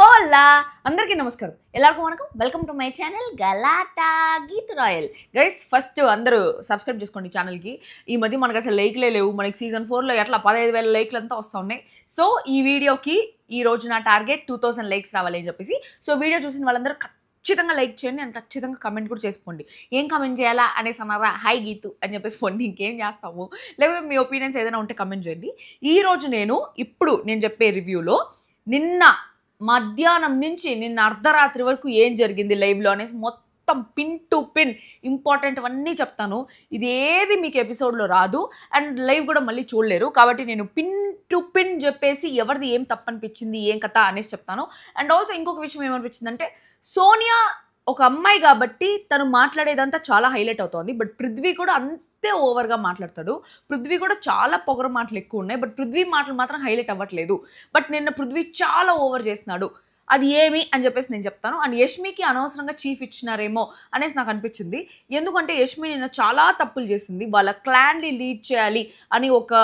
హోలా అందరికీ నమస్కారం ఎలాగో వనకం welcome to my channel Galatta Geeth royal guys first అందరూ సబ్స్క్రైబ్ చేసుకోండి ఛానల్కి ఈ మధ్య మనకు అసలు లైక్లే లేవు మనకి సీజన్ ఫోర్లో ఎట్లా పదహైదు వేల లైక్లు అంతా వస్తూ ఉన్నాయి సో ఈ వీడియోకి ఈ రోజు నా టార్గెట్ టూ థౌసండ్ లైక్స్ రావాలి అని చెప్పేసి సో వీడియో చూసిన వాళ్ళందరూ ఖచ్చితంగా లైక్ చేయండి అండ్ ఖచ్చితంగా కమెంట్ కూడా చేసుకోండి ఏం కమెంట్ చేయాలా అనేసి అన్నారా హాయ్ గీతు అని చెప్పేసి ఫోన్ ఇంకేం చేస్తాము లేకపోతే మీ ఒపీనియన్స్ ఏదైనా ఉంటే కమెంట్ చేయండి ఈరోజు నేను ఇప్పుడు నేను చెప్పే రివ్యూలో నిన్న మధ్యాహ్నం నుంచి నిన్న అర్ధరాత్రి వరకు ఏం జరిగింది లైవ్లో అనేసి మొత్తం పిన్ టు పిన్ ఇంపార్టెంట్ అవన్నీ చెప్తాను ఇది ఏది మీకు ఎపిసోడ్లో రాదు అండ్ లైవ్ కూడా మళ్ళీ చూడలేరు కాబట్టి నేను పిన్ టు పిన్ చెప్పేసి ఎవరిది ఏం తప్పనిపించింది ఏం కథ అనేసి చెప్తాను అండ్ ఆల్సో ఇంకొక విషయం ఏమనిపించిందంటే సోనియా ఒక అమ్మాయి కాబట్టి తను మాట్లాడేదంతా చాలా హైలైట్ అవుతోంది బట్ పృథ్వీ కూడా అంత అంతే ఓవర్గా మాట్లాడతాడు పృథ్వీ కూడా చాలా పొగర మాటలు ఎక్కువ ఉన్నాయి బట్ పృథ్వీ మాటలు మాత్రం హైలైట్ అవ్వట్లేదు బట్ నిన్న పృథ్వీ చాలా ఓవర్ చేస్తున్నాడు అది ఏమి అని చెప్పేసి నేను చెప్తాను అండ్ యష్మికి అనవసరంగా చీఫ్ ఇచ్చినారేమో అనేసి నాకు అనిపించింది ఎందుకంటే యష్మి నిన్న చాలా తప్పులు చేసింది వాళ్ళ క్లాన్ని లీడ్ చేయాలి అని ఒక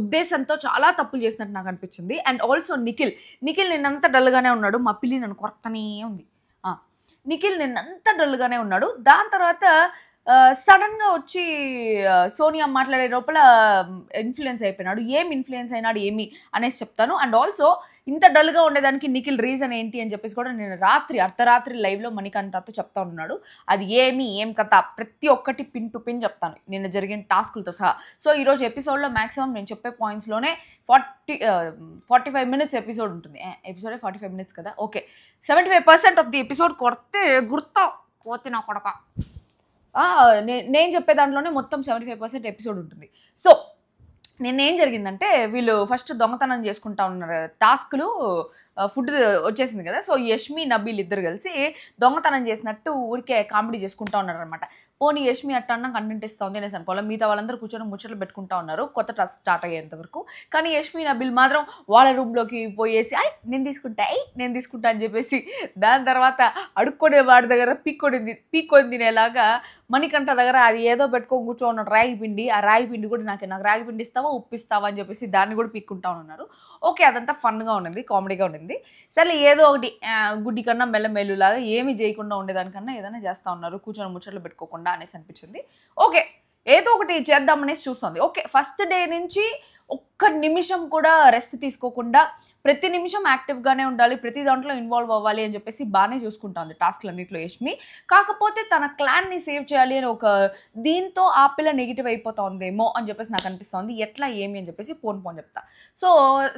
ఉద్దేశంతో చాలా తప్పులు చేసినట్టు నాకు అనిపించింది అండ్ ఆల్సో నిఖిల్ నిఖిల్ నిన్నంత డల్గానే ఉన్నాడు మా పిల్లి నన్ను కొరతనే ఉంది నిఖిల్ నిన్నంత డల్గానే ఉన్నాడు దాని తర్వాత సడన్గా వచ్చి సోనియా మాట్లాడే లోపల ఇన్ఫ్లుయెన్స్ అయిపోయినాడు ఏమి ఇన్ఫ్లుయెన్స్ అయినాడు ఏమి అనేసి చెప్తాను అండ్ ఆల్సో ఇంత డల్గా ఉండేదానికి నిఖిల్ రీజన్ ఏంటి అని చెప్పేసి కూడా నేను రాత్రి అర్ధరాత్రి లైవ్లో మణికంఠతో చెప్తా ఉన్నాడు అది ఏమి ఏం కథ ప్రతి ఒక్కటి పిన్ టు పిన్ చెప్తాను నిన్న జరిగిన టాస్కులతో సహా సో ఈరోజు ఎపిసోడ్లో మాక్సిమం నేను చెప్పే పాయింట్స్లోనే forty forty five minutes episode ఉంటుంది ఎపిసోడే ఫార్టీ ఫైవ్ మినిట్స్ కదా okay seventy five percent of the episode కొడితే పోతే కోతిన కొడక నేను చెప్పే దాంట్లోనే మొత్తం సెవెంటీ ఫైవ్ పర్సెంట్ ఎపిసోడ్ ఉంటుంది సో నిన్నేం జరిగిందంటే వీళ్ళు ఫస్ట్ దొంగతనం చేసుకుంటా ఉన్నారు టాస్క్లు ఫుడ్ వచ్చేసింది కదా సో యష్మి నబీల్ ఇద్దరు కలిసి దొంగతనం చేసినట్టు ఊరికే కామెడీ చేసుకుంటా ఉన్నారనమాట పోనీ యష్మి అట్ట అన్న కంటెంట్ ఉంది అనేసి అనుకోవాలి మిగతా వాళ్ళందరూ కూర్చొని ముచ్చట్లు పెట్టుకుంటా ఉన్నారు కొత్త ట్రస్ట్ స్టార్ట్ అయ్యేంత వరకు కానీ యష్మి నా బిల్ మాత్రం వాళ్ళ రూమ్లోకి పోయేసి ఐ నేను తీసుకుంటా ఐ నేను తీసుకుంటా అని చెప్పేసి దాని తర్వాత అడుక్కునే వాడి దగ్గర పీక్కొని పీక్కొని తినేలాగా మణికంఠ దగ్గర అది ఏదో పెట్టుకొని కూర్చోన్న రాగి పిండి ఆ రాగి పిండి కూడా నాకు నాకు రాగి పిండి ఇస్తావా ఉప్పు ఇస్తావా అని చెప్పేసి దాన్ని కూడా పీక్కుంటా ఉన్నారు ఓకే అదంతా ఫన్గా ఉన్నది కామెడీగా ఉండింది సరే ఏదో ఒకటి గుడ్డి కన్నా మెల్లమెల్లులాగా ఏమీ చేయకుండా ఉండేదానికన్నా ఏదైనా చేస్తూ ఉన్నారు కూర్చొని ముచ్చట్లు పెట్టుకోకుండా కాకుండా అనేసి అనిపించింది ఓకే ఏదో ఒకటి చేద్దామనేసి చూస్తుంది ఓకే ఫస్ట్ డే నుంచి ఒక్క నిమిషం కూడా రెస్ట్ తీసుకోకుండా ప్రతి నిమిషం యాక్టివ్గానే ఉండాలి ప్రతి దాంట్లో ఇన్వాల్వ్ అవ్వాలి అని చెప్పేసి బాగానే చూసుకుంటుంది అన్నింటిలో యష్మి కాకపోతే తన క్లాన్ని సేవ్ చేయాలి అని ఒక దీంతో ఆ పిల్ల నెగిటివ్ అయిపోతుందేమో అని చెప్పేసి నాకు అనిపిస్తుంది ఎట్లా ఏమి అని చెప్పేసి ఫోన్ ఫోన్ చెప్తా సో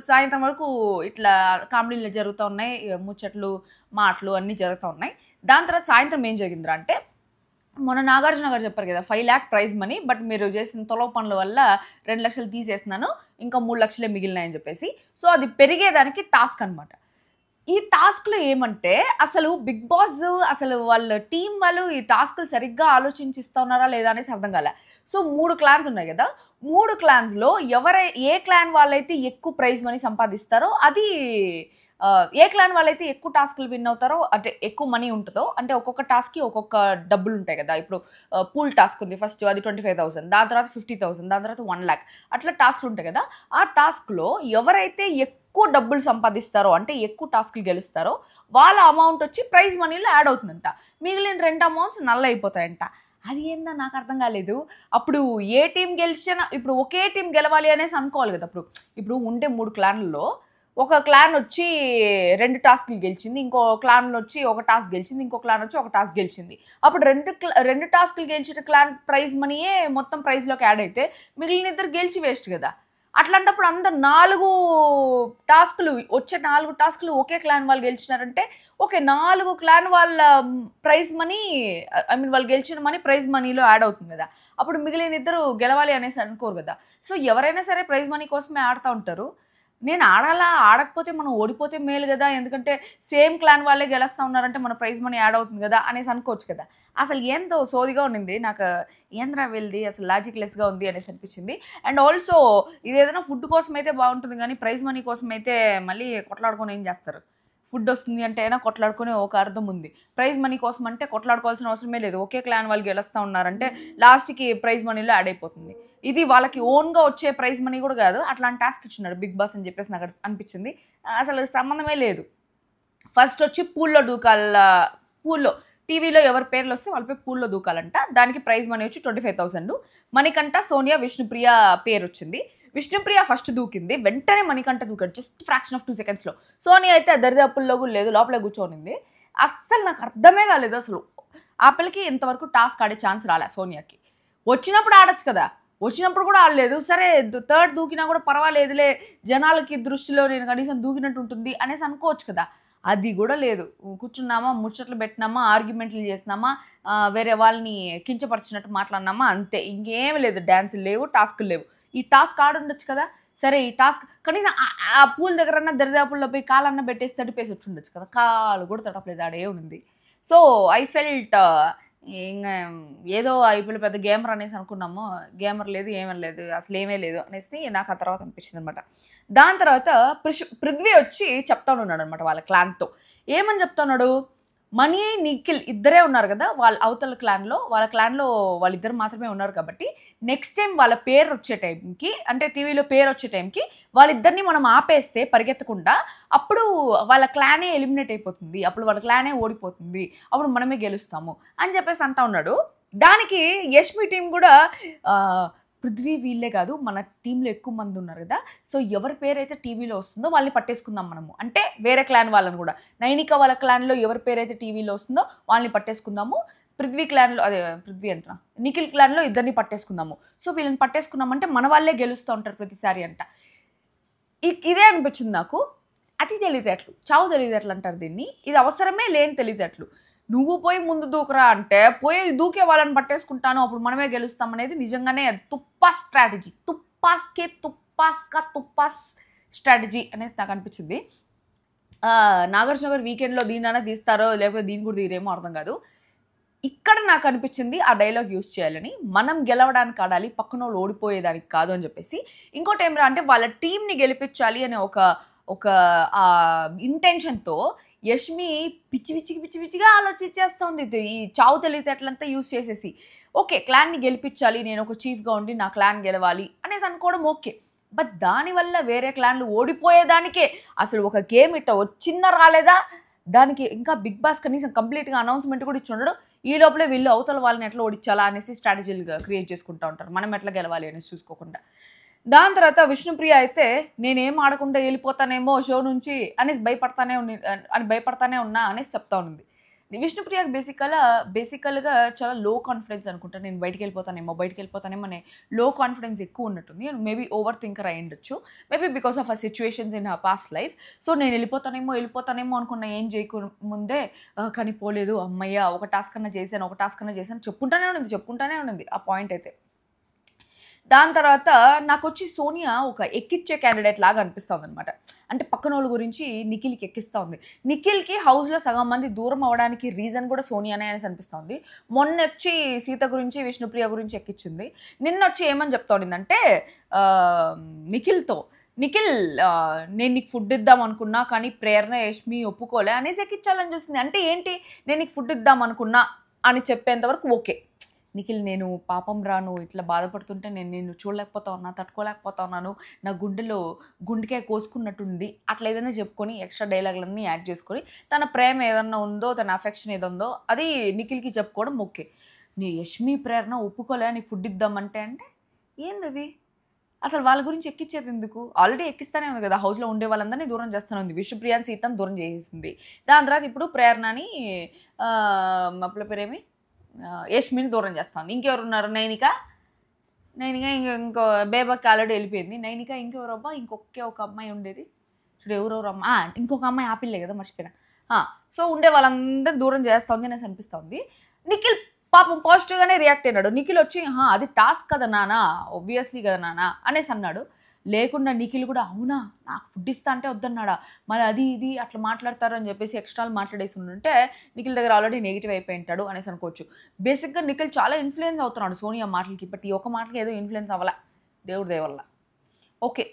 సాయంత్రం వరకు ఇట్లా కామెడీలు జరుగుతూ ఉన్నాయి ముచ్చట్లు మాటలు అన్నీ జరుగుతూ ఉన్నాయి దాని తర్వాత సాయంత్రం ఏం జరిగిందిరా అంటే మొన్న నాగార్జున గారు చెప్పారు కదా five lakh prize money but మీరు చేసిన తొలవ పనుల వల్ల రెండు లక్షలు తీసేస్తున్నాను ఇంకా మూడు లక్షలే మిగిలినాయని చెప్పేసి సో అది పెరిగేదానికి టాస్క్ అనమాట ఈ టాస్క్లు ఏమంటే అసలు బిగ్ బాస్ అసలు వాళ్ళ టీం వాళ్ళు ఈ టాస్క్లు సరిగ్గా ఆలోచించి ఉన్నారా లేదా అనేసి అర్థం కాలే సో మూడు క్లాన్స్ ఉన్నాయి కదా మూడు క్లాన్స్లో ఎవరై ఏ క్లాన్ వాళ్ళైతే ఎక్కువ ప్రైజ్ మనీ సంపాదిస్తారో అది ఏ క్లాన్ వాళ్ళైతే ఎక్కువ టాస్క్లు విన్ అవుతారో అంటే ఎక్కువ మనీ ఉంటుందో అంటే ఒక్కొక్క టాస్క్కి ఒక్కొక్క డబ్బులు ఉంటాయి కదా ఇప్పుడు పూల్ టాస్క్ ఉంది ఫస్ట్ అది ట్వంటీ ఫైవ్ థౌసండ్ దాని తర్వాత ఫిఫ్టీ థౌసండ్ దాని తర్వాత వన్ ల్యాక్ అట్లా టాస్క్లు ఉంటాయి కదా ఆ టాస్క్లో ఎవరైతే ఎక్కువ డబ్బులు సంపాదిస్తారో అంటే ఎక్కువ టాస్క్లు గెలుస్తారో వాళ్ళ అమౌంట్ వచ్చి ప్రైజ్ మనీలో యాడ్ అవుతుందంట మిగిలిన రెండు అమౌంట్స్ నల్ల అయిపోతాయంట అది ఏందా నాకు అర్థం కాలేదు అప్పుడు ఏ టీం గెలిచినా ఇప్పుడు ఒకే టీం గెలవాలి అనేసి అనుకోవాలి కదా అప్పుడు ఇప్పుడు ఉండే మూడు క్లాన్లలో ఒక క్లాన్ వచ్చి రెండు టాస్క్లు గెలిచింది ఇంకో క్లాన్ వచ్చి ఒక టాస్క్ గెలిచింది ఇంకో క్లాన్ వచ్చి ఒక టాస్క్ గెలిచింది అప్పుడు రెండు రెండు టాస్క్లు గెలిచిన క్లాన్ ప్రైజ్ మనీయే మొత్తం ప్రైజ్లోకి యాడ్ అయితే మిగిలిన ఇద్దరు గెలిచి వేస్ట్ కదా అట్లాంటప్పుడు అందరు నాలుగు టాస్క్లు వచ్చే నాలుగు టాస్క్లు ఒకే క్లాన్ వాళ్ళు గెలిచినారంటే ఓకే నాలుగు క్లాన్ వాళ్ళ ప్రైజ్ మనీ ఐ మీన్ వాళ్ళు గెలిచిన మనీ ప్రైజ్ మనీలో యాడ్ అవుతుంది కదా అప్పుడు మిగిలిన ఇద్దరు గెలవాలి అనేసి అనుకోరు కదా సో ఎవరైనా సరే ప్రైజ్ మనీ కోసమే ఆడుతూ ఉంటారు నేను ఆడాలా ఆడకపోతే మనం ఓడిపోతే మేలు కదా ఎందుకంటే సేమ్ క్లాన్ వాళ్ళే గెలుస్తూ ఉన్నారంటే మన ప్రైజ్ మనీ యాడ్ అవుతుంది కదా అనేసి అనుకోవచ్చు కదా అసలు ఏందో సోదిగా ఉండింది నాకు ఏంద్రా వెళ్ళి అసలు లాజిక్లెస్గా ఉంది అనేసి అనిపించింది అండ్ ఆల్సో ఇది ఏదైనా ఫుడ్ కోసం అయితే బాగుంటుంది కానీ ప్రైజ్ మనీ కోసం అయితే మళ్ళీ కొట్లాడుకొని ఏం చేస్తారు ఫుడ్ వస్తుంది అంటే అయినా కొట్లాడుకునే ఒక అర్థం ఉంది ప్రైజ్ మనీ కోసం అంటే కొట్లాడుకోవాల్సిన అవసరమే లేదు ఒకే క్లాన్ వాళ్ళు గెలుస్తూ ఉన్నారంటే లాస్ట్కి ప్రైజ్ మనీలో యాడ్ అయిపోతుంది ఇది వాళ్ళకి ఓన్గా వచ్చే ప్రైజ్ మనీ కూడా కాదు అట్లాంటి టాస్క్ ఇచ్చినాడు బిగ్ బాస్ అని చెప్పేసి నాకు అనిపించింది అసలు సంబంధమే లేదు ఫస్ట్ వచ్చి పూల్లో దూకాల పూల్లో టీవీలో ఎవరి పేర్లు వస్తే వాళ్ళపై పూల్లో దూకాలంట దానికి ప్రైజ్ మనీ వచ్చి ట్వంటీ ఫైవ్ థౌసండ్ మనకంట సోనియా విష్ణుప్రియ పేరు వచ్చింది విష్ణుప్రియ ఫస్ట్ దూకింది వెంటనే మణికంఠ దూకాడు జస్ట్ ఫ్రాక్షన్ ఆఫ్ టూ సెకండ్స్లో సోనీ అయితే దరిదాపుల్లో కూడా లేదు లోపల కూర్చోనింది అస్సలు నాకు అర్థమే కాలేదు అసలు పిల్లకి ఇంతవరకు టాస్క్ ఆడే ఛాన్స్ రాలే సోనియాకి వచ్చినప్పుడు ఆడచ్చు కదా వచ్చినప్పుడు కూడా ఆడలేదు సరే థర్డ్ దూకినా కూడా పర్వాలేదులే జనాలకి దృష్టిలో నేను కనీసం దూకినట్టు ఉంటుంది అనేసి అనుకోవచ్చు కదా అది కూడా లేదు కూర్చున్నామా ముచ్చట్లు పెట్టినామా ఆర్గ్యుమెంట్లు చేసినామా వేరే వాళ్ళని కించపరిచినట్టు మాట్లాడినామా అంతే ఇంకేమీ లేదు డ్యాన్సులు లేవు టాస్కులు లేవు ఈ టాస్క్ ఆడుండొచ్చు కదా సరే ఈ టాస్క్ కనీసం ఆ పూల అన్న దరిదాపుల్లో పోయి కాలన్నా పెట్టేసి తడిపేసి వచ్చి ఉండొచ్చు కదా కాలు కూడా తడపలేదు ఆడే ఉంది సో ఐ ఫెల్ట్ ఇంకా ఏదో ఐపీఎల్ పెద్ద గేమర్ అనేసి అనుకున్నాము గేమర్ లేదు ఏమీ లేదు అసలు ఏమీ లేదు అనేసి నాకు ఆ తర్వాత అనిపించింది అనమాట దాని తర్వాత పృథ్వీ వచ్చి చెప్తా ఉన్నాడు అనమాట వాళ్ళ క్లాన్తో ఏమని చెప్తున్నాడు మనీ నిఖిల్ ఇద్దరే ఉన్నారు కదా వాళ్ళ అవతల క్లాన్లో వాళ్ళ క్లాన్లో వాళ్ళిద్దరు మాత్రమే ఉన్నారు కాబట్టి నెక్స్ట్ టైం వాళ్ళ పేరు వచ్చే టైంకి అంటే టీవీలో పేరు వచ్చే టైంకి వాళ్ళిద్దరిని మనం ఆపేస్తే పరిగెత్తకుండా అప్పుడు వాళ్ళ క్లానే ఎలిమినేట్ అయిపోతుంది అప్పుడు వాళ్ళ క్లానే ఓడిపోతుంది అప్పుడు మనమే గెలుస్తాము అని చెప్పేసి అంటా ఉన్నాడు దానికి యష్మి టీం కూడా పృథ్వీ వీళ్ళే కాదు మన టీంలో ఎక్కువ మంది ఉన్నారు కదా సో ఎవరి పేరు అయితే టీవీలో వస్తుందో వాళ్ళని పట్టేసుకుందాం మనము అంటే వేరే క్లాన్ వాళ్ళని కూడా నైనిక వాళ్ళ క్లాన్లో ఎవరి పేరు అయితే టీవీలో వస్తుందో వాళ్ళని పట్టేసుకుందాము పృథ్వీ క్లాన్లో అదే పృథ్వీ అంటున్నా నిఖిల్ క్లాన్లో ఇద్దరిని పట్టేసుకుందాము సో వీళ్ళని పట్టేసుకున్నామంటే మన వాళ్ళే గెలుస్తూ ఉంటారు ప్రతిసారి అంట ఇదే అనిపించింది నాకు అతి తెలివితేటలు చావు తెలివితేటలు అంటారు దీన్ని ఇది అవసరమే లేని తెలివితేటలు నువ్వు పోయి ముందు దూకురా అంటే పోయి దూకే వాళ్ళని పట్టేసుకుంటాను అప్పుడు మనమే గెలుస్తాం అనేది నిజంగానే తుప్పా స్ట్రాటజీ తుప్పాస్కే కే తుప్పాస్ స్ట్రాటజీ అనేసి నాకు అనిపించింది నాగార్జున గారు వీకెండ్లో దీనైనా తీస్తారో లేకపోతే దీని కూడా తీరేమో అర్థం కాదు ఇక్కడ నాకు అనిపించింది ఆ డైలాగ్ యూస్ చేయాలని మనం గెలవడానికి ఆడాలి పక్కన వాళ్ళు ఓడిపోయేదానికి కాదు అని చెప్పేసి ఇంకోటి ఏమిరా అంటే వాళ్ళ టీంని గెలిపించాలి అనే ఒక ఒక ఇంటెన్షన్తో యష్మి పిచ్చి పిచ్చికి పిచ్చి పిచ్చిగా ఆలోచించేస్తుంది ఈ చావు తెలివితేటలంతా యూస్ చేసేసి ఓకే క్లాన్ని గెలిపించాలి నేను ఒక చీఫ్గా ఉండి నా క్లాన్ గెలవాలి అనేసి అనుకోవడం ఓకే బట్ దానివల్ల వేరే క్లాన్లు ఓడిపోయేదానికే అసలు ఒక గేమ్ ఇట్ట వచ్చిందా రాలేదా దానికి ఇంకా బిగ్ బాస్ కనీసం కంప్లీట్గా అనౌన్స్మెంట్ కూడా ఇచ్చి ఉండడు ఈ లోపలే వీళ్ళు అవతల వాళ్ళని ఎట్లా ఓడించాలా అనేసి స్ట్రాటజీలుగా క్రియేట్ చేసుకుంటూ ఉంటారు మనం ఎట్లా గెలవాలి అనేసి చూసుకోకుండా దాని తర్వాత విష్ణుప్రియ అయితే నేనేం ఆడకుండా వెళ్ళిపోతానేమో షో నుంచి అనేసి భయపడతానే ఉన్న అని భయపడతానే ఉన్నా అనేసి చెప్తా ఉంది విష్ణుప్రియకి బేసికల్గా బేసికల్గా చాలా లో కాన్ఫిడెన్స్ అనుకుంటా నేను బయటికి వెళ్ళిపోతానేమో బయటికి వెళ్ళిపోతానేమో అనే లో కాన్ఫిడెన్స్ ఎక్కువ ఉన్నట్టుంది అండ్ మేబీ ఓవర్ థింకర్ అయి ఉండొచ్చు maybe because of a situations in a past life so నేను వెళ్ళిపోతానేమో వెళ్ళిపోతానేమో అనుకున్న ఏం ముందే కానీ పోలేదు అమ్మయ్య ఒక టాస్క్ అన్నా చేశాను ఒక టాస్క్ అన్నా చేశాను చెప్పుకుంటానే ఉంది చెప్పుకుంటానే ఉంది ఆ పాయింట్ అయితే దాని తర్వాత నాకు వచ్చి సోనియా ఒక ఎక్కిచ్చే క్యాండిడేట్ లాగా అనిపిస్తుంది అనమాట అంటే పక్కన వాళ్ళ గురించి నిఖిల్కి ఎక్కిస్తూ ఉంది నిఖిల్కి హౌస్లో సగం మంది దూరం అవ్వడానికి రీజన్ కూడా సోనియానే అనేసి అనిపిస్తుంది మొన్న వచ్చి సీత గురించి విష్ణుప్రియ గురించి ఎక్కించింది నిన్న వచ్చి ఏమని చెప్తా అంటే నిఖిల్తో నిఖిల్ నేను నీకు ఫుడ్ ఇద్దాం అనుకున్నా కానీ ప్రేరణ యష్మి ఒప్పుకోలే అనేసి ఎక్కించాలని చూస్తుంది అంటే ఏంటి నేను నీకు ఫుడ్ ఇద్దాం అనుకున్నా అని చెప్పేంతవరకు ఓకే నిఖిల్ నేను పాపం రాను ఇట్లా బాధపడుతుంటే నేను నేను చూడలేకపోతా ఉన్నా తట్టుకోలేకపోతా ఉన్నాను నా గుండెలో గుండెకే కోసుకున్నట్టుంది అట్లా ఏదైనా చెప్పుకొని ఎక్స్ట్రా డైలాగులన్నీ యాడ్ చేసుకొని తన ప్రేమ ఏదన్నా ఉందో తన అఫెక్షన్ ఏదందో అది నిఖిల్కి చెప్పుకోవడం ఓకే నీ యష్మి ప్రేరణ ఒప్పుకోలే నీకు ఫుడ్ ఇద్దామంటే అంటే ఏంది అది అసలు వాళ్ళ గురించి ఎక్కించేది ఎందుకు ఆల్రెడీ ఎక్కిస్తానే ఉంది కదా హౌస్లో ఉండే వాళ్ళందరినీ దూరం చేస్తూనే ఉంది విష్ణుప్రియాన్ సీతం దూరం చేసేసింది దాని తర్వాత ఇప్పుడు ప్రేరణని అప్పుల పేరేమి యష్మిని దూరం చేస్తుంది ఇంకెవరు ఉన్నారు నైనిక నైనిక ఇంకో ఇంకో బేబక్ ఆల్రెడీ వెళ్ళిపోయింది నైనిక ఇంకెవరు అబ్బా ఇంకొకే ఒక అమ్మాయి ఉండేది చూడు ఎవరెవరు అమ్మ ఇంకొక అమ్మాయి ఆపిల్లే కదా మర్చిపోయినా సో ఉండే వాళ్ళందరూ దూరం చేస్తుంది అనేసి అనిపిస్తుంది నిఖిల్ పాపం పాజిటివ్గానే రియాక్ట్ అయినాడు నిఖిల్ వచ్చి అది టాస్క్ కదా నానా ఒబ్వియస్లీ కదా నానా అనేసి అన్నాడు లేకుండా నిఖిల్ కూడా అవునా నాకు ఫుడ్ ఇస్తా అంటే వద్దన్నాడా మరి అది ఇది అట్లా మాట్లాడతారు అని చెప్పేసి ఎక్స్ట్రాలు మాట్లాడేసి ఉంటే నిఖిల్ దగ్గర ఆల్రెడీ నెగిటివ్ అయిపోయి ఉంటాడు అనేసి అనుకోవచ్చు బేసిక్గా నిఖిల్ చాలా ఇన్ఫ్లుయెన్స్ అవుతున్నాడు సోనియా మాటలకి బట్ ఈ ఒక మాటకి ఏదో ఇన్ఫ్లుయెన్స్ అవ్వాల దేవుడి వల్ల ఓకే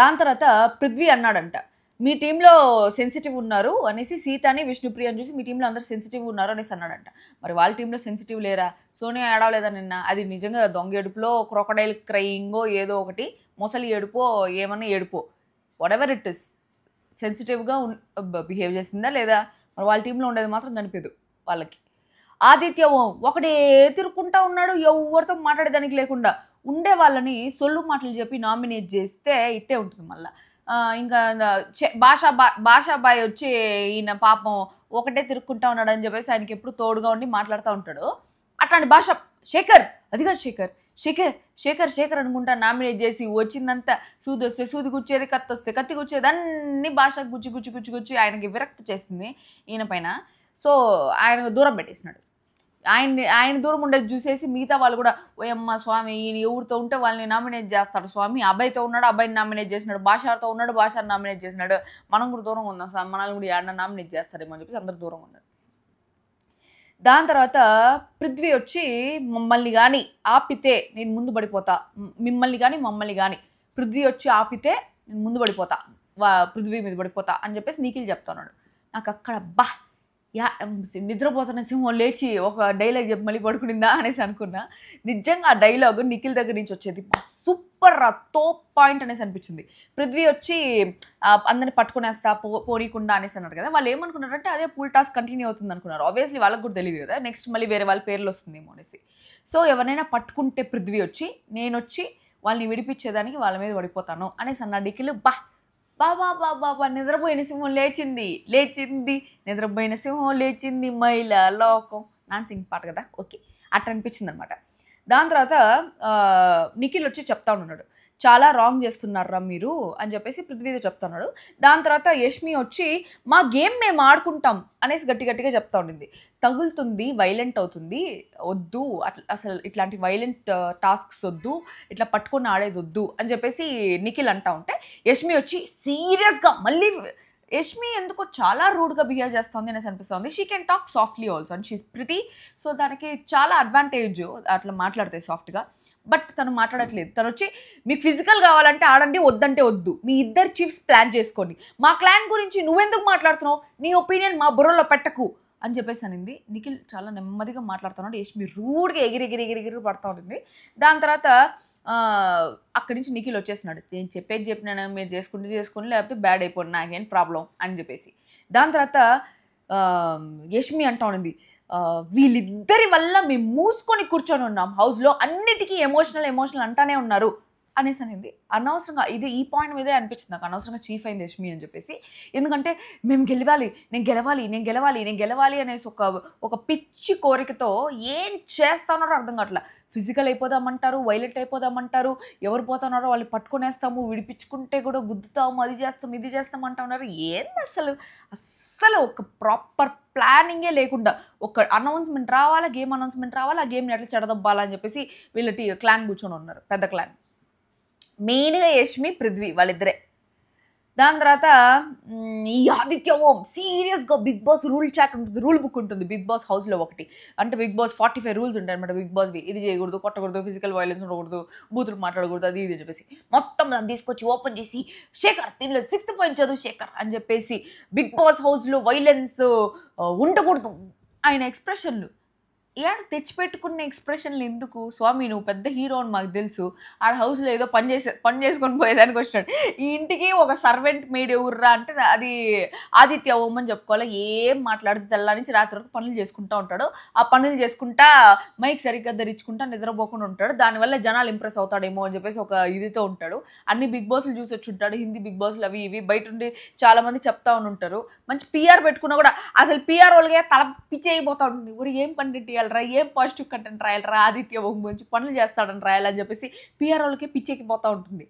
దాని తర్వాత పృథ్వీ అన్నాడంట మీ టీంలో సెన్సిటివ్ ఉన్నారు అనేసి సీతని అని చూసి మీ టీంలో అందరు సెన్సిటివ్ ఉన్నారు అనేసి అన్నాడంట మరి వాళ్ళ టీంలో సెన్సిటివ్ లేరా సోనియా ఏడవలేదా నిన్న అది నిజంగా దొంగ ఎడుపులో క్రొకడైల్ క్రయింగో ఏదో ఒకటి మొసలి ఏడుపో ఏమన్నా ఏడుపో వాట్ ఎవర్ ఇట్ ఇస్ సెన్సిటివ్గా బిహేవ్ చేసిందా లేదా మరి వాళ్ళ టీంలో ఉండేది మాత్రం కనిపించదు వాళ్ళకి ఆదిత్య ఓం ఒకడే తిరుక్కుంటా ఉన్నాడు ఎవరితో మాట్లాడేదానికి లేకుండా ఉండే వాళ్ళని సొల్లు మాటలు చెప్పి నామినేట్ చేస్తే ఇట్టే ఉంటుంది మళ్ళీ ఇంకా భాషా బాయ్ వచ్చి ఈయన పాపం ఒకటే తిరుక్కుంటా ఉన్నాడు అని చెప్పేసి ఆయనకి ఎప్పుడు తోడుగా ఉండి మాట్లాడుతూ ఉంటాడు అట్లాంటి భాష శేఖర్ అది కాదు శేఖర్ శేఖర్ శేఖర్ శేఖర్ అనుకుంటా నామినేట్ చేసి వచ్చిందంతా సూది వస్తే సూది గుచ్చేది కత్తి వస్తే కత్తి గుచ్చేది అన్ని భాష గుచ్చి గుచ్చి గుచ్చి గుచ్చి ఆయనకి విరక్తి చేసింది ఈయన పైన సో ఆయన దూరం పెట్టేసినాడు ఆయన ఆయన దూరం ఉండేది చూసేసి మిగతా వాళ్ళు కూడా ఓయమ్మ స్వామి ఈయన ఎవరితో ఉంటే వాళ్ళని నామినేట్ చేస్తాడు స్వామి అబ్బాయితో ఉన్నాడు అబ్బాయిని నామినేట్ చేసినాడు భాషతో ఉన్నాడు భాషను నామినేట్ చేసినాడు మనం కూడా దూరంగా ఉందాం స్వామి మనల్ని కూడా ఏడన్నా నామినేట్ చేస్తాడేమో అని చెప్పేసి అందరు దూరంగా ఉన్నాడు దాని తర్వాత పృథ్వీ వచ్చి మమ్మల్ని కానీ ఆపితే నేను ముందు పడిపోతా మిమ్మల్ని కానీ మమ్మల్ని కానీ పృథ్వీ వచ్చి ఆపితే నేను ముందు పడిపోతా పృథ్వీ మీద పడిపోతా అని చెప్పేసి నిఖిల్ చెప్తున్నాడు నాకు అక్కడ బా యా నిద్రపోతున్న సింహం లేచి ఒక డైలాగ్ చెప్పి మళ్ళీ పడుకునిందా అనేసి అనుకున్నా నిజంగా ఆ డైలాగ్ నిఖిల్ దగ్గర నుంచి వచ్చేది సూపర్ రా పాయింట్ అనేసి అనిపించింది పృథ్వీ వచ్చి అందరిని పట్టుకునేస్తా పో పోనీకుండా అనేసి అన్నారు కదా వాళ్ళు ఏమనుకున్నారంటే అదే పూల్ టాస్క్ కంటిన్యూ అవుతుంది అనుకున్నారు ఆబ్వియస్లీ వాళ్ళకు కూడా తెలియదు కదా నెక్స్ట్ మళ్ళీ వేరే వాళ్ళ పేర్లు వస్తుందేమో అనేసి సో ఎవరైనా పట్టుకుంటే పృథ్వీ వచ్చి నేను వచ్చి వాళ్ళని విడిపించేదానికి వాళ్ళ మీద పడిపోతాను అనేసి అన్నా నిఖిల్ బా బాబా బాబా బా నిద్రపోయిన సింహం లేచింది లేచింది నిద్రపోయిన సింహం లేచింది మైల లోకం నాన్ సింగ్ పాట కదా ఓకే అట్ట అనిపించింది అనమాట దాని తర్వాత నిఖిల్ వచ్చి చెప్తా ఉన్నాడు చాలా రాంగ్ చేస్తున్నారా మీరు అని చెప్పేసి పృథ్వీతో చెప్తున్నాడు దాని తర్వాత యష్మి వచ్చి మా గేమ్ మేము ఆడుకుంటాం అనేసి గట్టి గట్టిగా చెప్తా ఉండింది తగులుతుంది వైలెంట్ అవుతుంది వద్దు అట్లా అసలు ఇట్లాంటి వైలెంట్ టాస్క్స్ uh, వద్దు ఇట్లా పట్టుకొని ఆడేది వద్దు అని చెప్పేసి నిఖిల్ అంటా ఉంటే యష్మి వచ్చి సీరియస్గా మళ్ళీ యష్మి ఎందుకో చాలా రూడ్గా బిహేవ్ చేస్తుంది అనేసి అనిపిస్తుంది she can talk softly also and she's pretty so దానికి చాలా అడ్వాంటేజ్ అట్లా మాట్లాడతాయి సాఫ్ట్గా బట్ తను మాట్లాడట్లేదు తను వచ్చి మీకు ఫిజికల్ కావాలంటే ఆడండి వద్దంటే వద్దు మీ ఇద్దరు చీఫ్స్ ప్లాన్ చేసుకోండి మా క్లాన్ గురించి నువ్వెందుకు మాట్లాడుతున్నావు నీ ఒపీనియన్ మా బుర్రలో పెట్టకు అని చెప్పేసి అనింది నిఖిల్ చాలా నెమ్మదిగా మాట్లాడుతున్నాడు యష్మి రూడ్గా ఎగిరి ఎగిరి ఎగిరి ఎగిరి పడుతూ ఉంటుంది దాని తర్వాత అక్కడి నుంచి నిఖిల్ వచ్చేసినాడు నేను చెప్పేది చెప్పినాను మీరు చేసుకుంటే చేసుకుని లేకపోతే బ్యాడ్ అయిపోయింది నాకేం ప్రాబ్లం అని చెప్పేసి దాని తర్వాత యష్మి అంటూ ఉంది వీళ్ళిద్దరి వల్ల మేము మూసుకొని కూర్చొని ఉన్నాం హౌస్లో అన్నిటికీ ఎమోషనల్ ఎమోషనల్ అంటానే ఉన్నారు అనేసి అనేది అనవసరంగా ఇది ఈ పాయింట్ మీదే అనిపించింది నాకు అనవసరంగా చీఫ్ అయింది యష్మి అని చెప్పేసి ఎందుకంటే మేము గెలవాలి నేను గెలవాలి నేను గెలవాలి నేను గెలవాలి అనేసి ఒక ఒక పిచ్చి కోరికతో ఏం చేస్తానో అర్థం కావట్లా ఫిజికల్ అయిపోదామంటారు వైలెట్ అయిపోదామంటారు ఎవరు పోతున్నారో వాళ్ళు పట్టుకునేస్తాము విడిపించుకుంటే కూడా గుద్దుతాము అది చేస్తాము ఇది చేస్తాం అంటా ఉన్నారు ఏంది అసలు అస్సలు ఒక ప్రాపర్ ప్లానింగే లేకుండా ఒక అనౌన్స్మెంట్ రావాలా గేమ్ అనౌన్స్మెంట్ రావాలా ఆ గేమ్ని ఎట్లా చెడదొబ్బాలని చెప్పేసి వీళ్ళ టీ క్లాన్ కూర్చొని ఉన్నారు పెద్ద క్లాన్ మెయిన్గా యష్మి పృథ్వీ వాళ్ళిద్దరే దాని తర్వాత ఈ ఆదిత్య ఓం సీరియస్గా బిగ్ బాస్ రూల్ చాట్ ఉంటుంది రూల్ బుక్ ఉంటుంది బిగ్ బాస్ హౌస్లో ఒకటి అంటే Bigg Boss forty five rules ఉంటాయి అనమాట బిగ్ బాస్వి ఇది చేయకూడదు కొట్టకూడదు ఫిజికల్ వైలెన్స్ ఉండకూడదు బూతులు మాట్లాడకూడదు అది ఇది చెప్పేసి మొత్తం దాన్ని తీసుకొచ్చి ఓపెన్ చేసి శేఖర్ దీనిలో సిక్స్త్ పాయింట్ చదువు శేఖర్ అని చెప్పేసి బిగ్ బాస్ హౌస్లో వైలెన్స్ ఉండకూడదు ఆయన ఎక్స్ప్రెషన్లు ఇలాంటి తెచ్చిపెట్టుకున్న ఎక్స్ప్రెషన్లు ఎందుకు స్వామి నువ్వు పెద్ద హీరో అని మాకు తెలుసు ఆ హౌస్లో ఏదో పని చేసే పని చేసుకొని పోయేదానికి వచ్చినాడు ఈ ఇంటికి ఒక సర్వెంట్ మేడ్ ఎవర్రా అంటే అది ఆదిత్య ఓం అని చెప్పుకోవాలి ఏం మాట్లాడితే తెల్ల నుంచి రాత్రి వరకు పనులు చేసుకుంటూ ఉంటాడు ఆ పనులు చేసుకుంటా మైక్ సరిగ్గా ధరించుకుంటా నిద్రపోకుండా ఉంటాడు దానివల్ల జనాలు ఇంప్రెస్ అవుతాడేమో అని చెప్పేసి ఒక ఇదితో ఉంటాడు అన్ని బిగ్ బాస్లు చూసి వచ్చి ఉంటాడు హిందీ బిగ్ బాస్లు అవి ఇవి బయట ఉండి చాలామంది చెప్తా ఉంటారు మంచి పిఆర్ పెట్టుకున్నా కూడా అసలు పిఆర్ వాళ్ళకే తల పిచ్చి అయిపోతా ఉంటుంది ఊరు ఏం కంటెంట్ రాయాలరా రా ఏం పాజిటివ్ కంటెంట్ రాయాలరా ఆదిత్య ఓం గురించి పనులు చేస్తాడని రాయాలి అని చెప్పేసి పిఆర్ వాళ్ళకి పిచ్చెక్కిపోతూ ఉంటుంది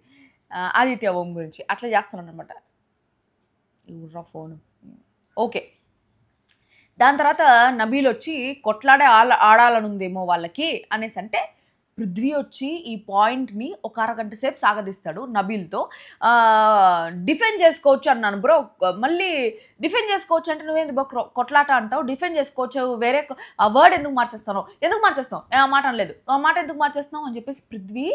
ఆదిత్య ఓం గురించి అట్లా చేస్తున్నాను అనమాట ఇవ్వరా ఫోను ఓకే దాని తర్వాత నబీల్ వచ్చి కొట్లాడే ఆడ ఆడాలనుందేమో వాళ్ళకి అనేసి అంటే పృథ్వీ వచ్చి ఈ పాయింట్ని ఒక అరగంట సేపు సాగదీస్తాడు నబీల్తో డిఫెండ్ చేసుకోవచ్చు అన్నాను బ్రో మళ్ళీ డిఫెండ్ చేసుకోవచ్చు అంటే నువ్వేంది బ్రో కొట్లాట అంటావు డిఫెండ్ చేసుకోవచ్చు వేరే ఆ వర్డ్ ఎందుకు మార్చేస్తాను ఎందుకు మార్చేస్తావు ఆ మాట అనలేదు ఆ మాట ఎందుకు మార్చేస్తున్నావు అని చెప్పేసి పృథ్వీ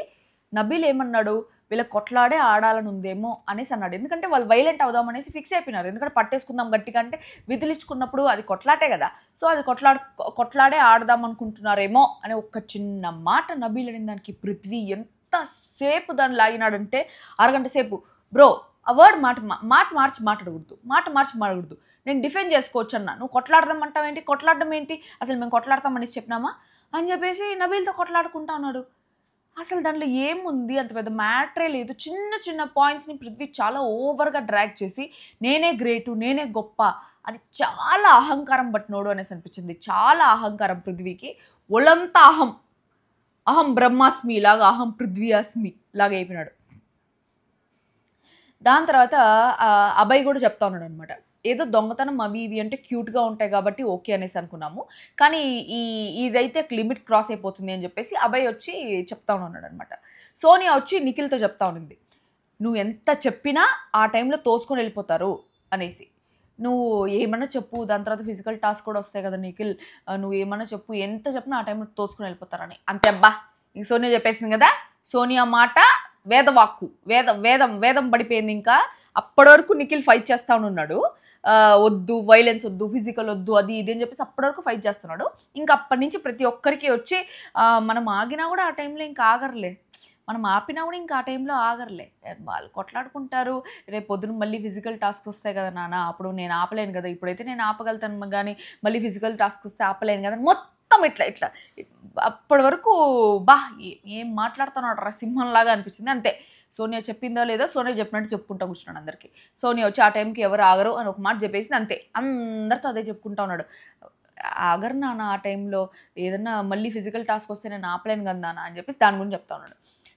నబీల్ ఏమన్నాడు వీళ్ళ కొట్లాడే ఆడాలని ఉందేమో అనేసి అన్నాడు ఎందుకంటే వాళ్ళు వైలెంట్ అవుదాం అనేసి ఫిక్స్ అయిపోయినారు ఎందుకంటే పట్టేసుకుందాం గట్టిగా అంటే విదిలించుకున్నప్పుడు అది కొట్లాటే కదా సో అది కొట్లాడ కొట్లాడే ఆడదాం అనుకుంటున్నారేమో అనే ఒక చిన్న మాట నబీల్ దానికి పృథ్వీ ఎంతసేపు దాన్ని లాగినాడంటే అరగంట సేపు బ్రో ఆ వర్డ్ మాట మాట మార్చి మాట్లాడకూడదు మాట మార్చి మాట్లాడకూడదు నేను డిఫెండ్ చేసుకోవచ్చు అన్న నువ్వు కొట్లాడదాం అంటావు ఏంటి కొట్లాడడం ఏంటి అసలు మేము కొట్లాడతామనేసి చెప్పినామా అని చెప్పేసి నబీల్తో కొట్లాడుకుంటా ఉన్నాడు అసలు దాంట్లో ఏముంది అంత పెద్ద మ్యాటరే లేదు చిన్న చిన్న పాయింట్స్ని పృథ్వీ చాలా ఓవర్గా డ్రాగ్ చేసి నేనే గ్రేటు నేనే గొప్ప అని చాలా అహంకారం పట్టినోడు అనేసి అనిపించింది చాలా అహంకారం పృథ్వీకి ఒలంతా అహం అహం బ్రహ్మాస్మి లాగా అహం పృథ్వీయాస్మి లాగా అయిపోయినాడు దాని తర్వాత అబ్బాయి కూడా చెప్తా ఉన్నాడు అనమాట ఏదో దొంగతనం అవి ఇవి అంటే క్యూట్గా ఉంటాయి కాబట్టి ఓకే అనేసి అనుకున్నాము కానీ ఈ ఇదైతే లిమిట్ క్రాస్ అయిపోతుంది అని చెప్పేసి అభయ్ వచ్చి చెప్తా ఉన్నాడు అనమాట సోనియా వచ్చి నిఖిల్తో చెప్తా ఉన్నింది నువ్వు ఎంత చెప్పినా ఆ టైంలో తోసుకొని వెళ్ళిపోతారు అనేసి నువ్వు ఏమన్నా చెప్పు దాని తర్వాత ఫిజికల్ టాస్క్ కూడా వస్తాయి కదా నిఖిల్ నువ్వు ఏమన్నా చెప్పు ఎంత చెప్పినా ఆ టైంలో తోసుకొని వెళ్ళిపోతారని అంతే అబ్బా ఇంక సోనియా చెప్పేసింది కదా సోనియా మాట వేదవాక్కు వేద వేదం వేదం పడిపోయింది ఇంకా అప్పటి వరకు నిఖిల్ ఫైట్ చేస్తా ఉన్నాడు వద్దు వైలెన్స్ వద్దు ఫిజికల్ వద్దు అది ఇది అని చెప్పేసి అప్పటివరకు ఫైట్ చేస్తున్నాడు ఇంకా అప్పటి నుంచి ప్రతి ఒక్కరికి వచ్చి మనం ఆగినా కూడా ఆ టైంలో ఇంకా ఆగర్లే మనం ఆపినా కూడా ఇంకా ఆ టైంలో ఆగర్లే వాళ్ళు కొట్లాడుకుంటారు రేపు పొద్దున మళ్ళీ ఫిజికల్ టాస్క్ వస్తాయి కదా నాన్న అప్పుడు నేను ఆపలేను కదా ఇప్పుడైతే నేను ఆపగలుగుతాను కానీ మళ్ళీ ఫిజికల్ టాస్క్ వస్తే ఆపలేను కదా మొత్తం ఇట్లా ఇట్లా అప్పటి వరకు బా ఏం మాట్లాడుతున్నాడు రా సింహంలాగా అనిపించింది అంతే సోనియా చెప్పిందో లేదో సోనియా చెప్పినట్టు చెప్పుకుంటా కూర్చున్నాడు అందరికీ సోనియా వచ్చి ఆ టైంకి ఎవరు ఆగరు అని ఒక మాట చెప్పేసి అంతే అందరితో అదే చెప్పుకుంటా ఉన్నాడు ఆగరు నాన్న ఆ టైంలో ఏదన్నా మళ్ళీ ఫిజికల్ టాస్క్ వస్తే నేను ఆపలేను కదా అని చెప్పేసి దాని గురించి చెప్తా ఉన్నాడు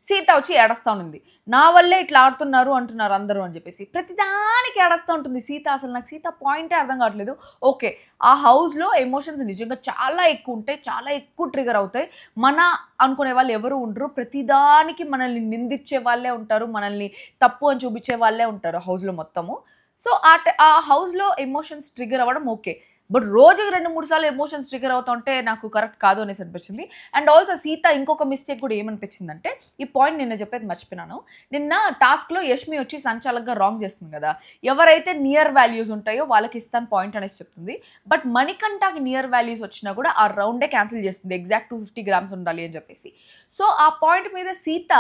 సీత వచ్చి ఏడస్తూ ఉంది నా వల్లే ఇట్లా ఆడుతున్నారు అంటున్నారు అందరూ అని చెప్పేసి ప్రతిదానికి ఏడస్తూ ఉంటుంది సీత అసలు నాకు సీత పాయింటే అర్థం కావట్లేదు ఓకే ఆ హౌస్లో ఎమోషన్స్ నిజంగా చాలా ఎక్కువ ఉంటాయి చాలా ఎక్కువ ట్రిగర్ అవుతాయి మన అనుకునే వాళ్ళు ఎవరు ఉండరు ప్రతిదానికి మనల్ని నిందించే వాళ్ళే ఉంటారు మనల్ని తప్పు అని చూపించే వాళ్ళే ఉంటారు హౌస్లో మొత్తము సో ఆ ఆ హౌస్లో ఎమోషన్స్ ట్రిగర్ అవ్వడం ఓకే బట్ రోజుకి రెండు మూడు సార్లు ఎమోషన్స్ ట్రిగర్ అవుతుంటే నాకు కరెక్ట్ కాదు అనేసి అనిపించింది అండ్ ఆల్సో సీత ఇంకొక మిస్టేక్ కూడా ఏమనిపించిందంటే ఈ పాయింట్ నిన్న చెప్పేది మర్చిపోయినాను నిన్న టాస్క్లో యష్మి వచ్చి సంచాలకంగా రాంగ్ చేస్తుంది కదా ఎవరైతే నియర్ వాల్యూస్ ఉంటాయో వాళ్ళకి ఇస్తాను పాయింట్ అనేసి చెప్తుంది బట్ మణికంఠకి నియర్ వాల్యూస్ వచ్చినా కూడా ఆ రౌండే క్యాన్సిల్ చేస్తుంది ఎగ్జాక్ట్ టూ ఫిఫ్టీ గ్రామ్స్ ఉండాలి అని చెప్పేసి సో ఆ పాయింట్ మీద సీత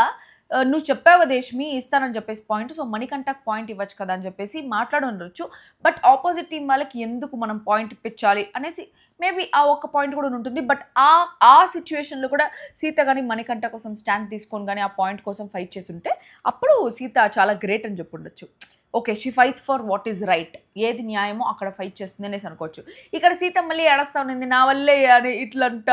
నువ్వు చెప్పావు దేశ్మి ఇస్తానని చెప్పేసి పాయింట్ సో మణికంఠకు పాయింట్ ఇవ్వచ్చు కదా అని చెప్పేసి మాట్లాడుండొచ్చు బట్ ఆపోజిట్ టీం వాళ్ళకి ఎందుకు మనం పాయింట్ ఇప్పించాలి అనేసి మేబీ ఆ ఒక్క పాయింట్ కూడా ఉంటుంది బట్ ఆ ఆ సిచ్యువేషన్లో కూడా సీత కానీ మణికంఠ కోసం స్టాండ్ తీసుకొని కానీ ఆ పాయింట్ కోసం ఫైట్ చేసి ఉంటే అప్పుడు సీత చాలా గ్రేట్ అని చెప్పుండొచ్చు okay she fights for what is right ఏది న్యాయమో అక్కడ ఫైట్ చేస్తుంది అనేసి అనుకోవచ్చు ఇక్కడ సీత మళ్ళీ ఏడస్తా ఉండింది నా వల్లే అని ఇట్లంట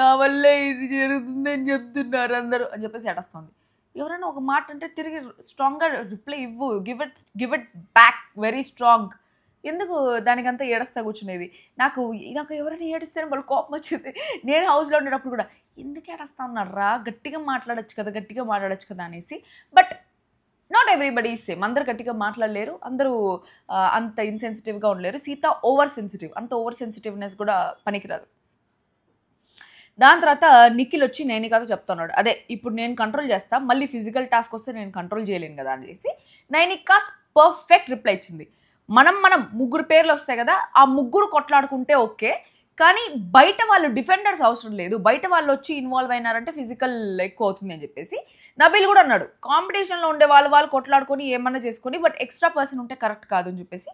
నా వల్లే ఇది జరుగుతుంది అని చెప్తున్నారు అందరూ అని చెప్పేసి ఏడస్తా ఉంది ఎవరైనా ఒక మాట అంటే తిరిగి స్ట్రాంగ్గా రిప్లై ఇవ్వు give it give it back very strong ఎందుకు దానికంతా ఏడస్తా కూర్చునేది నాకు నాకు ఎవరైనా ఏడిస్తేనే వాళ్ళు కోపం వచ్చేది నేను హౌస్లో ఉండేటప్పుడు కూడా ఎందుకు ఏడస్తా ఉన్నారా గట్టిగా మాట్లాడచ్చు కదా గట్టిగా మాట్లాడచ్చు కదా అనేసి బట్ నాట్ ఎవ్రీబడి సేమ్ అందరు గట్టిగా మాట్లాడలేరు అందరూ అంత ఇన్సెన్సిటివ్గా ఉండలేరు సీత ఓవర్ సెన్సిటివ్ అంత ఓవర్ సెన్సిటివ్నెస్ కూడా పనికిరాదు దాని తర్వాత నిఖిల్ వచ్చి నేను కాదు చెప్తున్నాడు అదే ఇప్పుడు నేను కంట్రోల్ చేస్తా మళ్ళీ ఫిజికల్ టాస్క్ వస్తే నేను కంట్రోల్ చేయలేను కదా అని చేసి నైనిక్ కాస్ పర్ఫెక్ట్ రిప్లై ఇచ్చింది మనం మనం ముగ్గురు పేర్లు వస్తాయి కదా ఆ ముగ్గురు కొట్లాడుకుంటే ఓకే కానీ బయట వాళ్ళు డిఫెండర్స్ అవసరం లేదు బయట వాళ్ళు వచ్చి ఇన్వాల్వ్ అయినారంటే ఫిజికల్ ఎక్కువ అవుతుంది అని చెప్పేసి నబీల్ కూడా అన్నాడు కాంపిటీషన్లో ఉండే వాళ్ళు వాళ్ళు కొట్లాడుకొని ఏమన్నా చేసుకొని బట్ ఎక్స్ట్రా పర్సన్ ఉంటే కరెక్ట్ కాదు అని చెప్పేసి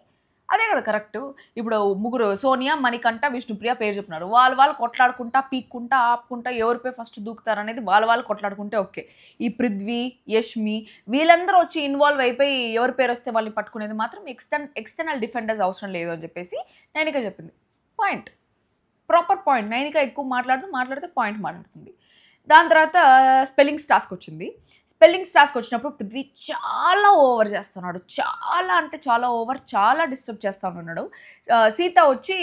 అదే కదా కరెక్ట్ ఇప్పుడు ముగ్గురు సోనియా మణికంట విష్ణుప్రియ పేరు చెప్తున్నారు వాళ్ళు వాళ్ళు కొట్లాడుకుంటా పీక్కుంటా ఆపుకుంటా ఎవరిపై ఫస్ట్ దూకుతారు అనేది వాళ్ళు వాళ్ళు కొట్లాడుకుంటే ఓకే ఈ పృథ్వీ యష్మి వీళ్ళందరూ వచ్చి ఇన్వాల్వ్ అయిపోయి ఎవరి పేరు వస్తే వాళ్ళని పట్టుకునేది మాత్రం ఎక్స్టర్న్ ఎక్స్టర్నల్ డిఫెండర్స్ అవసరం లేదు అని చెప్పేసి నైనిక చెప్పింది పాయింట్ ప్రాపర్ పాయింట్ నైనిక ఎక్కువ మాట్లాడుతూ మాట్లాడితే పాయింట్ మాట్లాడుతుంది దాని తర్వాత స్పెల్లింగ్స్ టాస్క్ వచ్చింది స్పెల్లింగ్స్ టాస్క్ వచ్చినప్పుడు పృథ్వీ చాలా ఓవర్ చేస్తున్నాడు చాలా అంటే చాలా ఓవర్ చాలా డిస్టర్బ్ చేస్తూ ఉన్నాడు సీత వచ్చి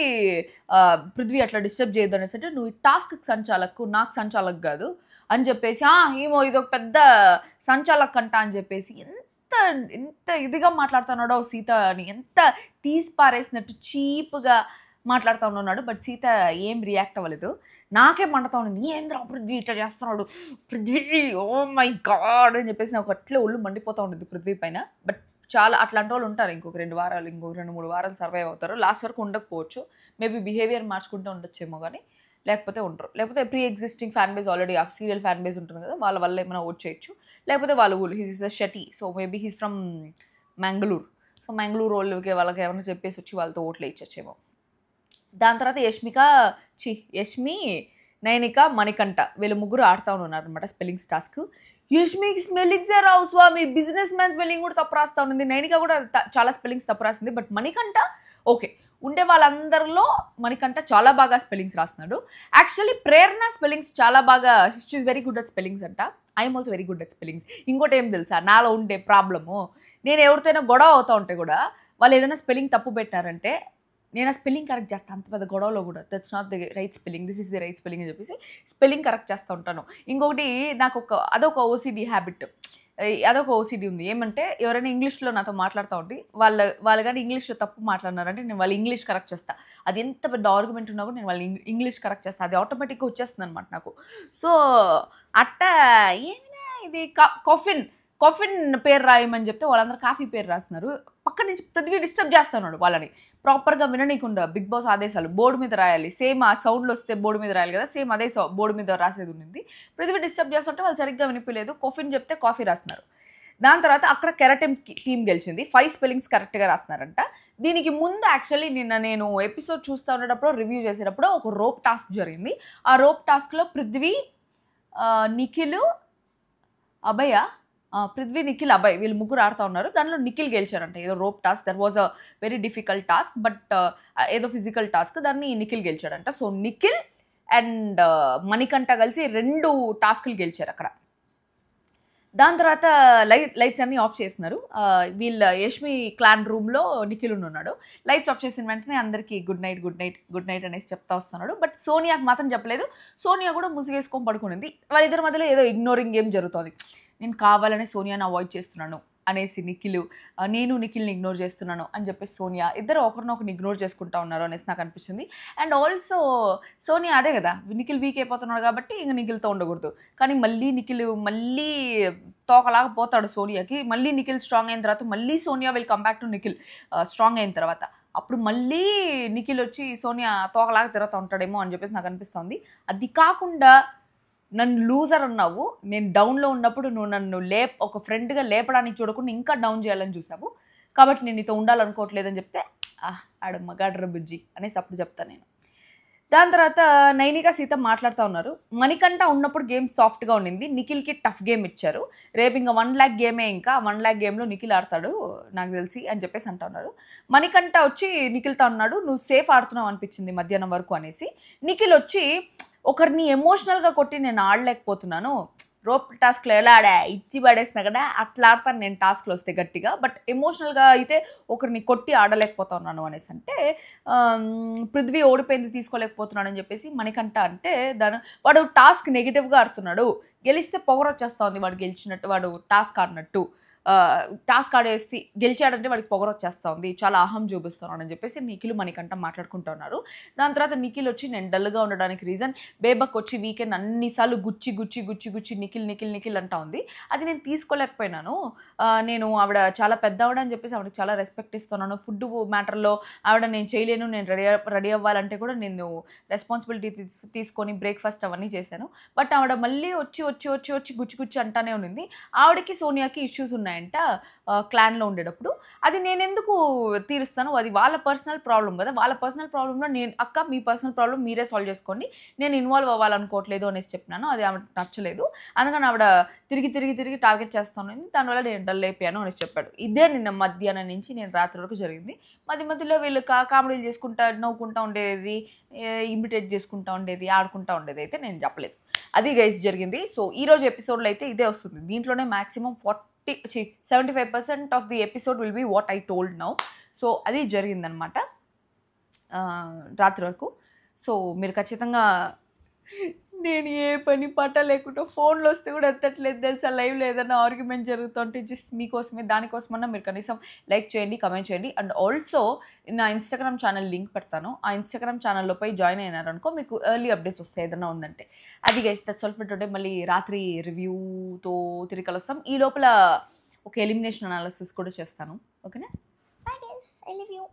పృథ్వీ అట్లా డిస్టర్బ్ చేయదు అనేసి అంటే నువ్వు ఈ టాస్క్ సంచాలకు నాకు సంచాలకు కాదు అని చెప్పేసి ఏమో ఇదొక పెద్ద సంచాలక్ అంట అని చెప్పేసి ఎంత ఎంత ఇదిగా మాట్లాడుతున్నాడో సీత అని ఎంత తీసి పారేసినట్టు చీప్గా మాట్లాడుతూ ఉన్నాడు బట్ సీత ఏం రియాక్ట్ అవ్వలేదు నాకే మండతా ఉన్నది ఏంద్రా పృథ్వీ ఇట్లా చేస్తున్నాడు పృథ్వీ ఓ మై గాడ్ అని చెప్పేసి నాకు అట్లే ఒళ్ళు మండిపోతూ ఉండదు పృథ్వీ పైన బట్ చాలా అట్లాంటి వాళ్ళు ఉంటారు ఇంకొక రెండు వారాలు ఇంకొక రెండు మూడు వారాలు సర్వైవ్ అవుతారు లాస్ట్ వరకు ఉండకపోవచ్చు మేబీ బిహేవియర్ మార్చుకుంటూ ఉండొచ్చేమో కానీ లేకపోతే ఉంటారు లేకపోతే pre existing fan base already of serial fan base ఉంటుంది కదా వాళ్ళ వల్ల ఏమైనా ఓట్ చేయొచ్చు లేకపోతే వాళ్ళ ఊళ్ళు he's is the Shetty so maybe he's from Mangalore so Mangalore వాళ్ళకి వాళ్ళకి ఏమైనా చెప్పేసి వచ్చి వాళ్ళతో ఓట్లు ఇచ్చొచ్చేమో దాని తర్వాత యష్మిక చి యష్మి నైనిక మణికంఠ వీళ్ళు ముగ్గురు ఆడుతూ ఉన్నారు అనమాట స్పెల్లింగ్స్ టాస్క్ యుష్మిక్ స్పెల్లింగ్సే రావు స్వామి బిజినెస్ మ్యాన్ స్పెల్లింగ్ కూడా తప్పు రాస్తూ ఉంది నైనిక కూడా చాలా స్పెల్లింగ్స్ తప్పు రాస్తుంది బట్ మణికంఠ ఓకే ఉండే వాళ్ళందరిలో మణికంఠ చాలా బాగా స్పెల్లింగ్స్ రాస్తున్నాడు యాక్చువల్లీ ప్రేరణ స్పెల్లింగ్స్ చాలా బాగా is very good at spellings అంట I'm also very good at spellings ఇంకోటి ఏం తెలుసా నాలో ఉండే ప్రాబ్లము నేను ఎవరితోనైనా గొడవ అవుతూ ఉంటే కూడా వాళ్ళు ఏదైనా స్పెల్లింగ్ తప్పు పెట్టారంటే నేను ఆ స్పెల్లింగ్ కరెక్ట్ చేస్తాను అంత పెద్ద గొడవలో కూడా that's not the right spelling this is the right spelling అని చెప్పేసి స్పెల్లింగ్ కరెక్ట్ చేస్తూ ఉంటాను ఇంకొకటి నాకు ఒక అదొక ఓసీడీ హ్యాబిట్ అదొక ఓసీడీ ఉంది ఏమంటే ఎవరైనా ఇంగ్లీష్లో నాతో మాట్లాడుతూ ఉండి వాళ్ళ వాళ్ళు కానీ ఇంగ్లీష్లో తప్పు మాట్లాడినారంటే నేను వాళ్ళు ఇంగ్లీష్ కరెక్ట్ చేస్తా అది ఎంత పెద్ద ఆర్గ్యుమెంట్ ఉన్నా కూడా నేను వాళ్ళు ఇంగ్లీష్ కరెక్ట్ చేస్తాను అది ఆటోమేటిక్గా వచ్చేస్తుంది అనమాట నాకు సో అట్ట ఏమైనా ఇది కాఫిన్ కాఫిన్ పేరు రాయమని చెప్తే వాళ్ళందరూ కాఫీ పేరు రాస్తున్నారు పక్క నుంచి పృథ్వీ డిస్టర్బ్ చేస్తున్నాడు వాళ్ళని ప్రాపర్గా విననీయకుండా బిగ్ బాస్ ఆదేశాలు బోర్డు మీద రాయాలి సేమ్ ఆ సౌండ్లు వస్తే బోర్డు మీద రాయాలి కదా సేమ్ అదే బోర్డు మీద రాసేది ఉండింది పృథ్వీ డిస్టర్బ్ చేస్తుంటే వాళ్ళు సరిగ్గా వినిపించలేదు కాఫీని చెప్తే కాఫీ రాస్తున్నారు దాని తర్వాత అక్కడ కెరటెం టీమ్ గెలిచింది ఫైవ్ స్పెల్లింగ్స్ కరెక్ట్గా రాస్తున్నారంట దీనికి ముందు యాక్చువల్లీ నిన్న నేను ఎపిసోడ్ చూస్తూ ఉండేటప్పుడు రివ్యూ చేసేటప్పుడు ఒక రోప్ టాస్క్ జరిగింది ఆ రోప్ టాస్క్లో పృథ్వీ నిఖిల్ అభయ పృథ్వీ నిఖిల్ అబ్బాయి వీళ్ళు ముగ్గురు ఆడుతూ ఉన్నారు దానిలో నిఖిల్ గెలిచారంట ఏదో rope task there was a very difficult task but ఏదో ఫిజికల్ టాస్క్ దాన్ని నిఖిల్ గెలిచాడంట సో నిఖిల్ అండ్ మణికంఠ కలిసి రెండు టాస్కులు గెలిచారు అక్కడ దాని తర్వాత లైట్ లైట్స్ అన్నీ ఆఫ్ చేస్తున్నారు వీళ్ళ యష్మి క్లాన్ రూమ్లో నిఖిల్ ఉన్నాడు లైట్స్ ఆఫ్ చేసిన వెంటనే అందరికీ good night good night good night అనేసి చెప్తా వస్తున్నాడు బట్ సోనియాకి మాత్రం చెప్పలేదు సోనియా కూడా ముసుగేసుకొని పడుకునింది వాళ్ళిద్దరి మధ్యలో ఏదో ఇగ్నోరింగ్ గేమ్ జరుగుతుంది నేను కావాలని సోనియాని అవాయిడ్ చేస్తున్నాను అనేసి నిఖిల్ నేను నిఖిల్ని ఇగ్నోర్ చేస్తున్నాను అని చెప్పేసి సోనియా ఇద్దరు ఒకరినొకరిని ఇగ్నోర్ చేసుకుంటా ఉన్నారు అనేసి నాకు అనిపిస్తుంది అండ్ ఆల్సో సోనియా అదే కదా నిఖిల్ వీక్ అయిపోతున్నాడు కాబట్టి ఇంక నిఖిల్తో ఉండకూడదు కానీ మళ్ళీ నిఖిల్ మళ్ళీ తోకలాగా పోతాడు సోనియాకి మళ్ళీ నిఖిల్ స్ట్రాంగ్ అయిన తర్వాత మళ్ళీ Sonia will come back to Nikhil strong అయిన తర్వాత అప్పుడు మళ్ళీ నిఖిల్ వచ్చి సోనియా తోకలాగా తిరుగుతూ ఉంటాడేమో అని చెప్పేసి నాకు అనిపిస్తుంది అది కాకుండా నన్ను లూజర్ అన్నావు నేను డౌన్లో ఉన్నప్పుడు నువ్వు నన్ను లే ఒక ఫ్రెండ్గా లేపడానికి చూడకుండా ఇంకా డౌన్ చేయాలని చూసావు కాబట్టి నేను నీతో ఉండాలనుకోవట్లేదని చెప్తే ఆహ్ ఆడ మగాడ్ర బుజ్జి అనేసి అప్పుడు చెప్తాను నేను దాని తర్వాత నైనిక సీత మాట్లాడుతూ ఉన్నారు మణికంట ఉన్నప్పుడు గేమ్ సాఫ్ట్గా ఉండింది నిఖిల్కి టఫ్ గేమ్ ఇచ్చారు రేపు ఇంకా వన్ ల్యాక్ గేమే ఇంకా వన్ ల్యాక్ గేమ్లో నిఖిల్ ఆడతాడు నాకు తెలిసి అని చెప్పేసి అంటా ఉన్నారు మణికంట వచ్చి నిఖిల్తో ఉన్నాడు నువ్వు సేఫ్ ఆడుతున్నావు అనిపించింది మధ్యాహ్నం వరకు అనేసి నిఖిల్ వచ్చి ఒకరిని ఎమోషనల్గా కొట్టి నేను ఆడలేకపోతున్నాను రోప్ టాస్క్లో ఎలా ఆడా ఇచ్చి పడేసినా కదా అట్లా ఆడతాను నేను టాస్క్లు వస్తే గట్టిగా బట్ ఎమోషనల్గా అయితే ఒకరిని కొట్టి ఆడలేకపోతున్నాను అనేసి అంటే పృథ్వీ ఓడిపోయింది తీసుకోలేకపోతున్నాడు అని చెప్పేసి మనకంట అంటే దాని వాడు టాస్క్ నెగిటివ్గా ఆడుతున్నాడు గెలిస్తే పొగరొచ్చేస్తా ఉంది వాడు గెలిచినట్టు వాడు టాస్క్ ఆడినట్టు టాస్క్ ఆడేసి గెలిచాడంటే వాడికి పొగరొచ్చేస్తా వచ్చేస్తుంది చాలా అహం చూపిస్తున్నాడు అని చెప్పేసి నిఖిల్ మణికంఠ మాట్లాడుకుంటున్నారు దాని తర్వాత నిఖిల్ వచ్చి నేను డల్గా ఉండడానికి రీజన్ బేబక్ వచ్చి వీకెండ్ అన్నిసార్లు గుచ్చి గుచ్చి గుచ్చి గుచ్చి నిఖిల్ నిఖిల్ నిఖిల్ అంటా ఉంది అది నేను తీసుకోలేకపోయినాను నేను ఆవిడ చాలా పెద్ద ఆవిడ అని చెప్పేసి ఆవిడకి చాలా రెస్పెక్ట్ ఇస్తున్నాను ఫుడ్ మ్యాటర్లో ఆవిడ నేను చేయలేను నేను రెడీ రెడీ అవ్వాలంటే కూడా నేను రెస్పాన్సిబిలిటీ తీసుకొని బ్రేక్ఫాస్ట్ అవన్నీ చేశాను బట్ ఆవిడ మళ్ళీ వచ్చి వచ్చి వచ్చి వచ్చి గుచ్చి గుచ్చి అంటానే ఉంది ఆవిడకి సోనియాకి ఇష్యూస్ ఉన్నాయి ఉన్నాయంట క్లాన్లో ఉండేటప్పుడు అది నేను ఎందుకు తీరుస్తాను అది వాళ్ళ పర్సనల్ ప్రాబ్లం కదా వాళ్ళ పర్సనల్ ప్రాబ్లంలో నేను అక్క మీ పర్సనల్ ప్రాబ్లం మీరే సాల్వ్ చేసుకోండి నేను ఇన్వాల్వ్ అవ్వాలనుకోవట్లేదు అనేసి చెప్పినాను అది ఆమె నచ్చలేదు అందుకని ఆవిడ తిరిగి తిరిగి తిరిగి టార్గెట్ చేస్తాను దానివల్ల నేను డల్ అయిపోయాను అనేసి చెప్పాడు ఇదే నిన్న మధ్యాహ్నం నుంచి నేను రాత్రి వరకు జరిగింది మధ్య మధ్యలో వీళ్ళు కా కామెడీలు చేసుకుంటా నవ్వుకుంటా ఉండేది ఇమిటేట్ చేసుకుంటా ఉండేది ఆడుకుంటా ఉండేది అయితే నేను చెప్పలేదు అది గైస్ జరిగింది సో ఈరోజు ఎపిసోడ్లో అయితే ఇదే వస్తుంది దీంట్లోనే maximum forty forty seventy five percent of the episode will be what I told now so అది జరిగిందనమాట రాత్రి వరకు సో మీరు ఖచ్చితంగా నేను ఏ పని పాట లేకుండా ఫోన్లో వస్తే కూడా ఎత్తట్లేదు తెలుసా లైవ్లో ఏదైనా ఆర్గ్యుమెంట్ జరుగుతుంటే జస్ట్ మీకోసమే దానికోసమన్నా మీరు కనీసం లైక్ చేయండి కమెంట్ చేయండి అండ్ ఆల్సో నా ఇన్స్టాగ్రామ్ ఛానల్ లింక్ పెడతాను ఆ ఇన్స్టాగ్రామ్ ఛానల్లో పోయి జాయిన్ అయినారనుకో మీకు ఎర్లీ అప్డేట్స్ వస్తాయి ఏదైనా ఉందంటే అది గైస్ దట్స్ ఆల్ మళ్ళీ రాత్రి రివ్యూతో తిరిగి కలుస్తాం ఈ లోపల ఒక ఎలిమినేషన్ అనాలిసిస్ కూడా చేస్తాను ఓకేనా ఐ యూ